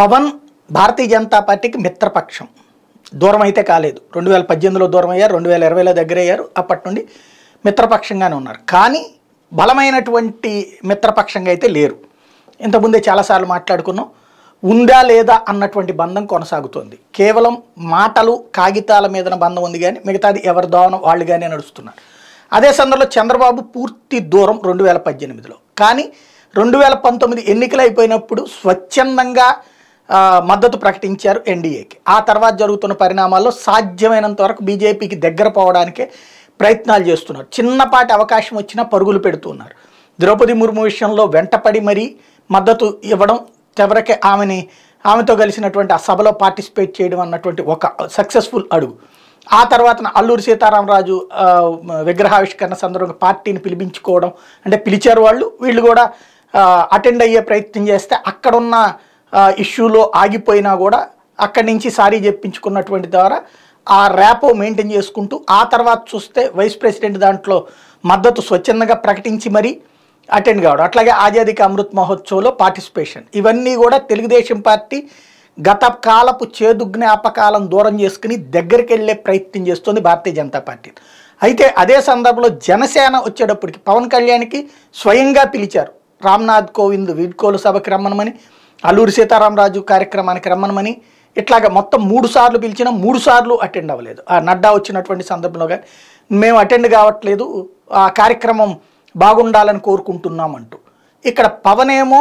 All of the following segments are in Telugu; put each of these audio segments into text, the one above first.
పవన్ భారతీయ జనతా పార్టీకి మిత్రపక్షం దూరం అయితే కాలేదు రెండు వేల పద్దెనిమిదిలో దూరం అయ్యారు రెండు వేల ఇరవైలో దగ్గర అయ్యారు అప్పటి నుండి మిత్రపక్షంగానే ఉన్నారు కానీ బలమైనటువంటి మిత్రపక్షంగా అయితే లేరు ఇంతకుముందే చాలాసార్లు మాట్లాడుకున్నాం ఉందా లేదా అన్నటువంటి బంధం కొనసాగుతోంది కేవలం మాటలు కాగితాల మీద బంధం ఉంది కానీ మిగతాది ఎవరి దోవనం వాళ్ళు కానీ నడుస్తున్నారు అదే సందర్భంలో చంద్రబాబు పూర్తి దూరం రెండు వేల పద్దెనిమిదిలో కానీ రెండు వేల పంతొమ్మిది ఎన్నికలు అయిపోయినప్పుడు స్వచ్ఛందంగా మద్దతు ప్రకటించారు ఎన్డీఏకి ఆ తర్వాత జరుగుతున్న పరిణామాల్లో సాధ్యమైనంత వరకు బీజేపీకి దగ్గర పోవడానికే ప్రయత్నాలు చేస్తున్నారు చిన్నపాటి అవకాశం వచ్చినా పరుగులు పెడుతున్నారు ద్రౌపది ముర్ము విషయంలో వెంటపడి మరీ మద్దతు ఇవ్వడం ఎవరికే ఆమెని ఆమెతో కలిసినటువంటి ఆ సభలో పార్టిసిపేట్ చేయడం అన్నటువంటి ఒక సక్సెస్ఫుల్ అడుగు ఆ తర్వాత అల్లూరి సీతారామరాజు విగ్రహావిష్కరణ సందర్భంగా పార్టీని పిలిపించుకోవడం అంటే పిలిచారు వాళ్ళు వీళ్ళు కూడా అటెండ్ అయ్యే ప్రయత్నం చేస్తే అక్కడున్న ఇష్యూలో ఆగిపోయినా కూడా అక్కడి నుంచి సారీ చెప్పించుకున్నటువంటి ద్వారా ఆ ర్యాపో మెయింటైన్ చేసుకుంటూ ఆ తర్వాత చూస్తే వైస్ ప్రెసిడెంట్ దాంట్లో మద్దతు స్వచ్ఛందంగా ప్రకటించి మరీ అటెండ్ కావడం అట్లాగే ఆజాదీకి అమృత్ మహోత్సవ్లో పార్టిసిపేషన్ ఇవన్నీ కూడా తెలుగుదేశం పార్టీ గత కాలపు చేదు జ్ఞాపకాలను దూరం చేసుకుని దగ్గరికి వెళ్ళే ప్రయత్నం చేస్తుంది భారతీయ జనతా పార్టీ అయితే అదే సందర్భంలో జనసేన వచ్చేటప్పటికి పవన్ కళ్యాణ్కి స్వయంగా పిలిచారు రామ్నాథ్ కోవింద్ వీడ్కోలు సభకి రమ్మనమని అల్లూరి సీతారామరాజు కార్యక్రమానికి రమ్మనమని ఇట్లాగ మొత్తం మూడు సార్లు పిలిచినా మూడు సార్లు అటెండ్ అవ్వలేదు ఆ నడ్డా వచ్చినటువంటి సందర్భంలో కానీ మేము అటెండ్ కావట్లేదు ఆ కార్యక్రమం బాగుండాలని కోరుకుంటున్నామంటూ ఇక్కడ పవన్ ఏమో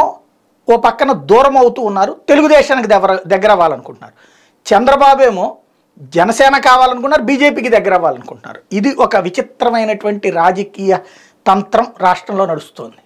ఓ పక్కన దూరం అవుతూ ఉన్నారు తెలుగుదేశానికి దగ్గర దగ్గర అవ్వాలనుకుంటున్నారు చంద్రబాబు ఏమో జనసేన కావాలనుకున్నారు బీజేపీకి దగ్గర అవ్వాలనుకుంటున్నారు ఇది ఒక విచిత్రమైనటువంటి రాజకీయ తంత్రం రాష్ట్రంలో నడుస్తోంది